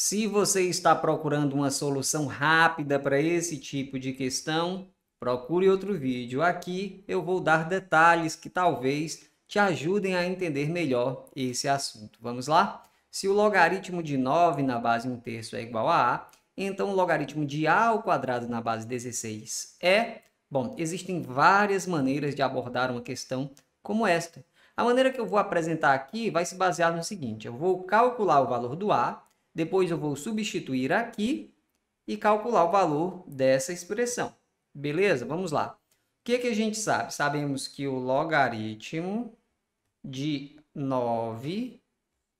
Se você está procurando uma solução rápida para esse tipo de questão, procure outro vídeo. Aqui eu vou dar detalhes que talvez te ajudem a entender melhor esse assunto. Vamos lá? Se o logaritmo de 9 na base 1 terço é igual a A, então o logaritmo de A ao quadrado na base 16 é... Bom, existem várias maneiras de abordar uma questão como esta. A maneira que eu vou apresentar aqui vai se basear no seguinte, eu vou calcular o valor do A depois eu vou substituir aqui e calcular o valor dessa expressão. Beleza? Vamos lá. O que, que a gente sabe? Sabemos que o logaritmo de 9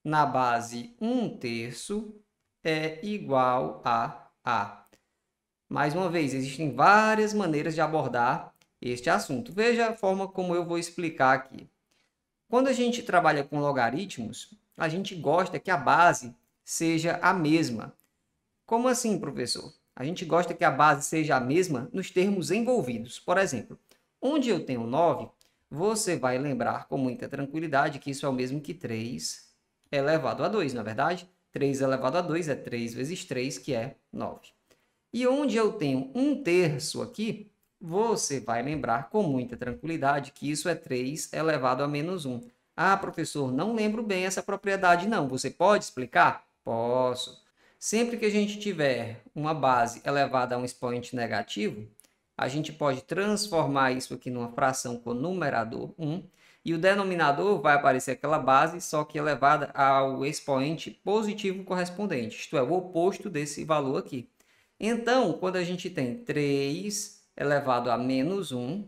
na base 1 terço é igual a A. Mais uma vez, existem várias maneiras de abordar este assunto. Veja a forma como eu vou explicar aqui. Quando a gente trabalha com logaritmos, a gente gosta que a base seja a mesma. Como assim, professor? A gente gosta que a base seja a mesma nos termos envolvidos. Por exemplo, onde eu tenho 9, você vai lembrar com muita tranquilidade que isso é o mesmo que 3 elevado a 2, não é verdade? 3 elevado a 2 é 3 vezes 3, que é 9. E onde eu tenho 1 terço aqui, você vai lembrar com muita tranquilidade que isso é 3 elevado a menos 1. Ah, professor, não lembro bem essa propriedade, não. Você pode explicar? Posso. Sempre que a gente tiver uma base elevada a um expoente negativo, a gente pode transformar isso aqui numa fração com numerador 1 e o denominador vai aparecer aquela base, só que elevada ao expoente positivo correspondente, isto é, o oposto desse valor aqui. Então, quando a gente tem 3 elevado a menos 1,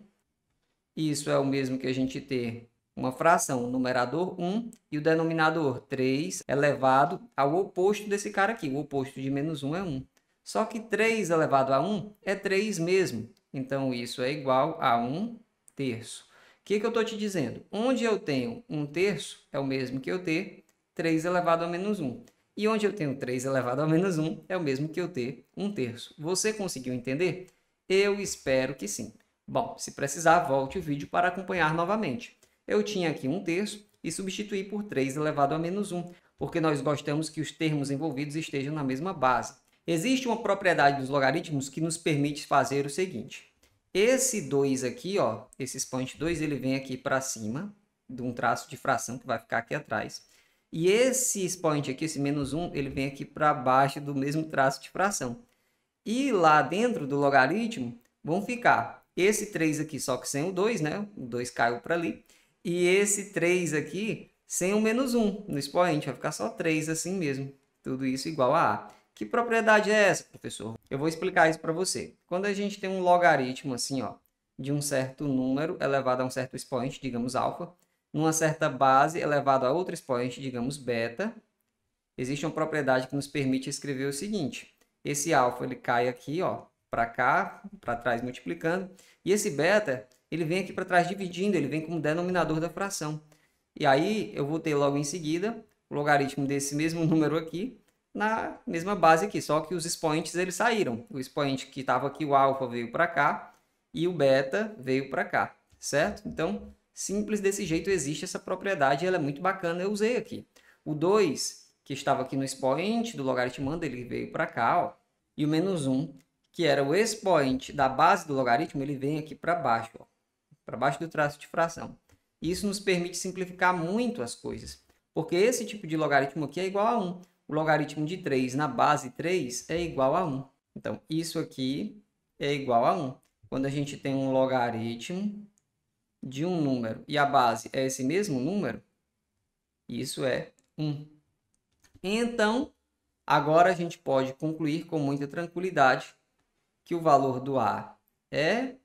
isso é o mesmo que a gente ter uma fração, o numerador 1 e o denominador 3 elevado ao oposto desse cara aqui. O oposto de menos 1 é 1. Só que 3 elevado a 1 é 3 mesmo. Então, isso é igual a 1 terço. O que, que eu estou te dizendo? Onde eu tenho 1 terço é o mesmo que eu ter 3 elevado a menos 1. E onde eu tenho 3 elevado a menos 1 é o mesmo que eu ter 1 terço. Você conseguiu entender? Eu espero que sim. Bom, se precisar, volte o vídeo para acompanhar novamente eu tinha aqui um terço e substituí por 3 elevado a menos 1, porque nós gostamos que os termos envolvidos estejam na mesma base. Existe uma propriedade dos logaritmos que nos permite fazer o seguinte. Esse 2 aqui, ó, esse expoente 2, ele vem aqui para cima de um traço de fração que vai ficar aqui atrás. E esse expoente aqui, esse menos 1, ele vem aqui para baixo do mesmo traço de fração. E lá dentro do logaritmo vão ficar esse 3 aqui, só que sem o 2, né? O 2 caiu para ali. E esse 3 aqui, sem o menos 1 no expoente, vai ficar só 3 assim mesmo. Tudo isso igual a A. Que propriedade é essa, professor? Eu vou explicar isso para você. Quando a gente tem um logaritmo assim, ó, de um certo número elevado a um certo expoente, digamos alfa, numa certa base elevado a outro expoente, digamos beta, existe uma propriedade que nos permite escrever o seguinte. Esse alfa ele cai aqui, ó, para cá, para trás multiplicando, e esse beta ele vem aqui para trás dividindo, ele vem como denominador da fração. E aí eu vou ter logo em seguida o logaritmo desse mesmo número aqui na mesma base aqui, só que os expoentes eles saíram. O expoente que estava aqui, o alfa, veio para cá e o beta veio para cá, certo? Então, simples desse jeito existe essa propriedade, ela é muito bacana, eu usei aqui. O 2, que estava aqui no expoente do logaritmando, ele veio para cá, ó. E o menos 1, um, que era o expoente da base do logaritmo, ele vem aqui para baixo, ó para baixo do traço de fração. Isso nos permite simplificar muito as coisas, porque esse tipo de logaritmo aqui é igual a 1. O logaritmo de 3 na base 3 é igual a 1. Então, isso aqui é igual a 1. Quando a gente tem um logaritmo de um número e a base é esse mesmo número, isso é 1. Então, agora a gente pode concluir com muita tranquilidade que o valor do A é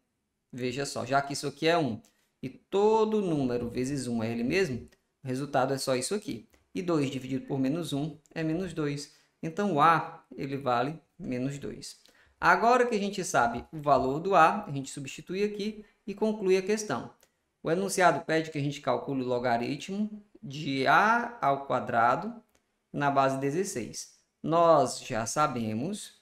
Veja só, já que isso aqui é 1 e todo número vezes 1 é ele mesmo, o resultado é só isso aqui. E 2 dividido por menos 1 é menos 2. Então, o A ele vale menos 2. Agora que a gente sabe o valor do A, a gente substitui aqui e conclui a questão. O enunciado pede que a gente calcule o logaritmo de A ao quadrado na base 16. Nós já sabemos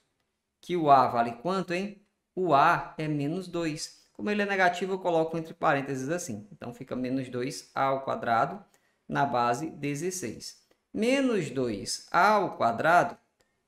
que o A vale quanto, hein? O A é menos 2. Como ele é negativo, eu coloco entre parênteses assim. Então, fica menos 2 ao quadrado na base 16. Menos 2 ao quadrado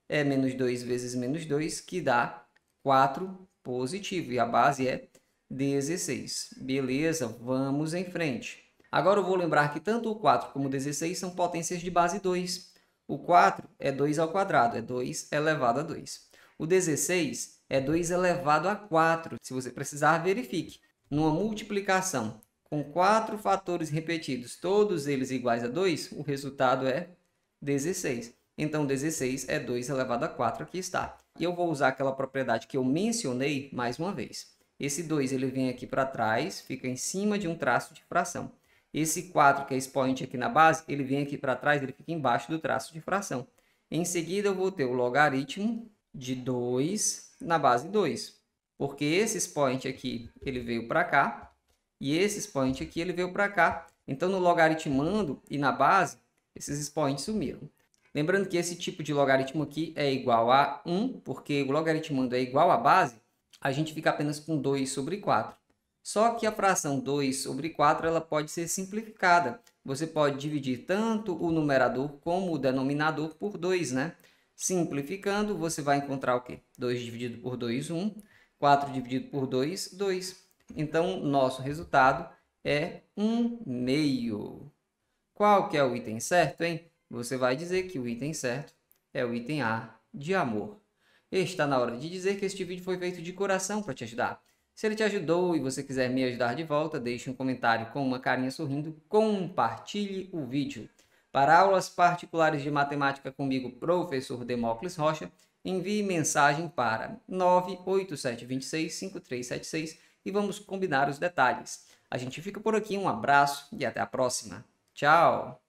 é menos 2 vezes menos 2, que dá 4 positivo. E a base é 16. Beleza, vamos em frente. Agora eu vou lembrar que tanto o 4 como o 16 são potências de base 2. O 4 é 2 ao quadrado, é 2 elevado a 2. O 16 é 2 elevado a 4. Se você precisar, verifique. Numa multiplicação com quatro fatores repetidos, todos eles iguais a 2, o resultado é 16. Então, 16 é 2 elevado a 4, aqui está. E eu vou usar aquela propriedade que eu mencionei mais uma vez. Esse 2 ele vem aqui para trás, fica em cima de um traço de fração. Esse 4, que é expoente aqui na base, ele vem aqui para trás, ele fica embaixo do traço de fração. Em seguida, eu vou ter o logaritmo de 2 na base 2. Porque esse expoente aqui, ele veio para cá, e esse expoente aqui, ele veio para cá. Então, no logaritmando e na base, esses expoentes sumiram. Lembrando que esse tipo de logaritmo aqui é igual a 1, porque o logaritmando é igual à base, a gente fica apenas com 2 sobre 4. Só que a fração 2 sobre 4 ela pode ser simplificada. Você pode dividir tanto o numerador como o denominador por 2, né? Simplificando, você vai encontrar o quê? 2 dividido por 2, 1. 4 dividido por 2, 2. Então, nosso resultado é 1 meio. Qual que é o item certo, hein? Você vai dizer que o item certo é o item A de amor. Está na hora de dizer que este vídeo foi feito de coração para te ajudar. Se ele te ajudou e você quiser me ajudar de volta, deixe um comentário com uma carinha sorrindo, compartilhe o vídeo. Para aulas particulares de matemática comigo, professor Demócles Rocha, envie mensagem para 987265376 e vamos combinar os detalhes. A gente fica por aqui, um abraço e até a próxima. Tchau!